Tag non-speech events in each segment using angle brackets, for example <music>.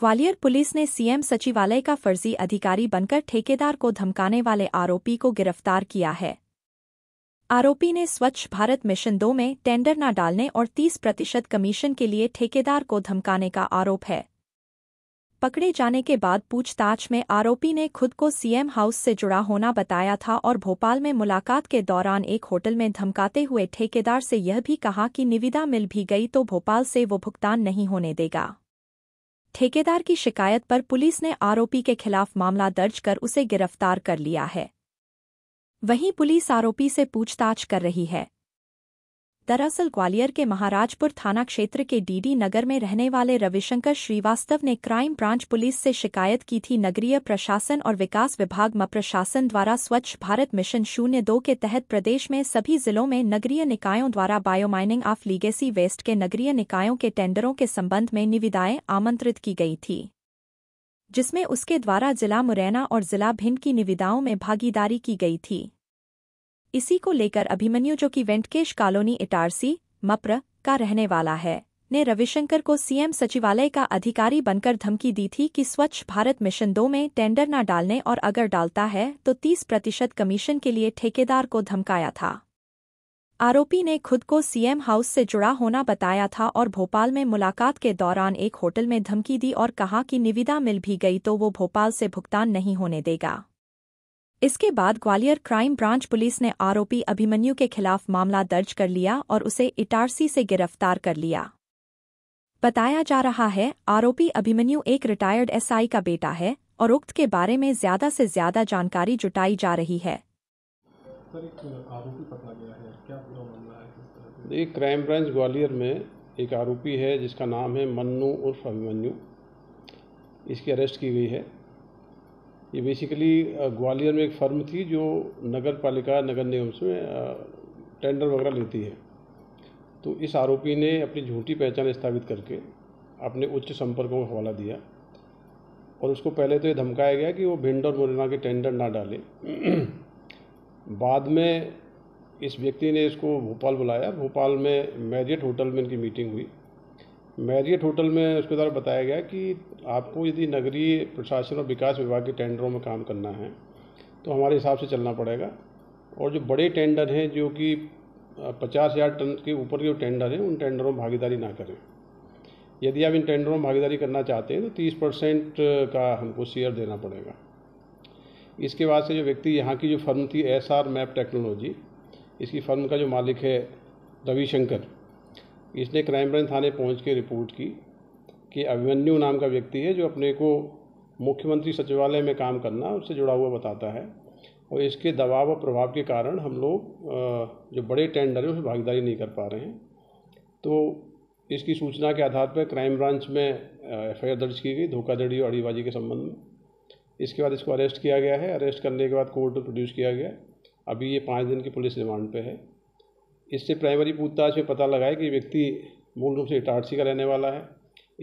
Gwalior police ने CM सचिवालय का फर्जी अधिकारी बनकर ठेकेदार को धमकाने वाले आरोपी को गिरफ्तार किया है आरोपी ने स्वच्छ भारत मिशन दो में टेंडर न डालने और 30 प्रतिशत कमीशन के लिए ठेकेदार को धमकाने का आरोप है पकड़े जाने के बाद पूछताछ में आरोपी ने खुद को सीएम हाउस से जुड़ा होना बताया था और भोपाल में मुलाकात के दौरान एक होटल में धमकाते हुए ठेकेदार से यह भी कहा कि निविदा मिल भी गई तो भोपाल से वो भुगतान नहीं होने देगा ठेकेदार की शिकायत पर पुलिस ने आरोपी के खिलाफ मामला दर्ज कर उसे गिरफ्तार कर लिया है वहीं पुलिस आरोपी से पूछताछ कर रही है दरअसल ग्वालियर के महाराजपुर थाना क्षेत्र के डीडी नगर में रहने वाले रविशंकर श्रीवास्तव ने क्राइम ब्रांच पुलिस से शिकायत की थी नगरीय प्रशासन और विकास विभाग म प्रशासन द्वारा स्वच्छ भारत मिशन शून्य दो के तहत प्रदेश में सभी जिलों में नगरीय निकायों द्वारा बायोमाइनिंग ऑफ लीगेसी वेस्ट के नगरीय निकायों के टेंडरों के संबंध में निविदाएं आमंत्रित की गई थी जिसमें उसके द्वारा जिला मुरैना और जिला भिंड की निविदाओं में भागीदारी की गई थी इसी को लेकर अभिमन्यु जो कि वेंटकेश कॉलोनी इटारसी मप्र का रहने वाला है ने रविशंकर को सीएम सचिवालय का अधिकारी बनकर धमकी दी थी कि स्वच्छ भारत मिशन दो में टेंडर न डालने और अगर डालता है तो 30 प्रतिशत कमीशन के लिए ठेकेदार को धमकाया था आरोपी ने खुद को सीएम हाउस से जुड़ा होना बताया था और भोपाल में मुलाकात के दौरान एक होटल में धमकी दी और कहा कि निविदा मिल भी गई तो वो भोपाल से भुगतान नहीं होने देगा इसके बाद ग्वालियर क्राइम ब्रांच पुलिस ने आरोपी अभिमन्यु के खिलाफ मामला दर्ज कर लिया और उसे इटारसी से गिरफ्तार कर लिया बताया जा रहा है आरोपी अभिमन्यु एक रिटायर्ड एसआई का बेटा है और उक्त के बारे में ज्यादा से ज्यादा जानकारी जुटाई जा रही है देखिए क्राइम ब्रांच ग्वालियर में एक आरोपी है जिसका नाम है मन्नू उर्फ अभिमन्यु इसकी अरेस्ट की गई है ये बेसिकली ग्वालियर में एक फर्म थी जो नगर पालिका नगर निगम से टेंडर वगैरह लेती है तो इस आरोपी ने अपनी झूठी पहचान स्थापित करके अपने उच्च संपर्कों का हवाला दिया और उसको पहले तो ये धमकाया गया कि वो भिंड और मुरैना के टेंडर ना डाले <clears throat> बाद में इस व्यक्ति ने इसको भोपाल बुलाया भोपाल में मैरियट होटल में इनकी मीटिंग हुई मैरियट होटल में उसके द्वारा बताया गया कि आपको यदि नगरीय प्रशासन और विकास विभाग के टेंडरों में काम करना है तो हमारे हिसाब से चलना पड़ेगा और जो बड़े टेंडर हैं जो कि पचास हज़ार टन के ऊपर के जो टेंडर हैं उन टेंडरों में भागीदारी ना करें यदि आप इन टेंडरों में भागीदारी करना चाहते हैं तो तीस परसेंट का हमको शेयर देना पड़ेगा इसके बाद से जो व्यक्ति यहाँ की जो फर्म थी एस आर मैप टेक्नोलॉजी इसकी फर्म का जो मालिक है रविशंकर इसने क्राइम ब्रांच थाने पहुंच के रिपोर्ट की कि अभिमन्यु नाम का व्यक्ति है जो अपने को मुख्यमंत्री सचिवालय में काम करना उससे जुड़ा हुआ बताता है और इसके दबाव और प्रभाव के कारण हम लोग जो बड़े टेंडर हैं उसमें भागीदारी नहीं कर पा रहे हैं तो इसकी सूचना के आधार पर क्राइम ब्रांच में एफ दर्ज की गई धोखाधड़ी और अड़ीबाजी के संबंध में इसके बाद इसको अरेस्ट किया गया है अरेस्ट करने के बाद कोर्ट में प्रोड्यूस किया गया अभी ये पाँच दिन की पुलिस रिमांड पे है इससे प्राइमरी पूछताछ में पता लगा है कि व्यक्ति मूल रूप से इटारसी का रहने वाला है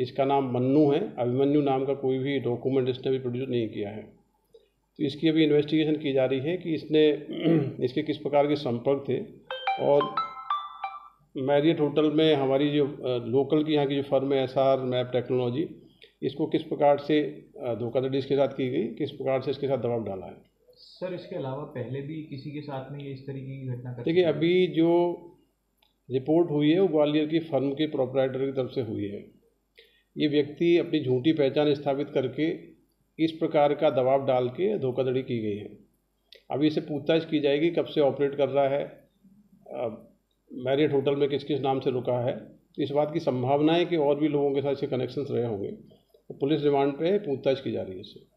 इसका नाम मन्नू है अभिमन्यु नाम का कोई भी डॉक्यूमेंट इसने अभी प्रोड्यूस नहीं किया है तो इसकी अभी इन्वेस्टिगेशन की जा रही है कि इसने <clears throat> इसके किस प्रकार के संपर्क थे और मैरियट होटल में हमारी जो लोकल की यहाँ की जो फर्म है एस आर मैप टेक्नोलॉजी इसको किस प्रकार से धोखाधड़ी इसके साथ की गई किस प्रकार से इसके साथ दबाव डाला है सर इसके अलावा पहले भी किसी के साथ में ये इस तरीके की घटना देखिए अभी जो रिपोर्ट हुई है वो ग्वालियर की फर्म के प्रोपराइटर की तरफ से हुई है ये व्यक्ति अपनी झूठी पहचान स्थापित करके इस प्रकार का दबाव डाल के धोखाधड़ी की गई है अभी इसे पूछताछ की जाएगी कब से ऑपरेट कर रहा है मैरिट होटल में किस किस नाम से रुका है इस बात की संभावना है कि और भी लोगों के साथ इसे कनेक्शंस रहे होंगे तो पुलिस रिमांड पे पूछताछ की जा रही है इसे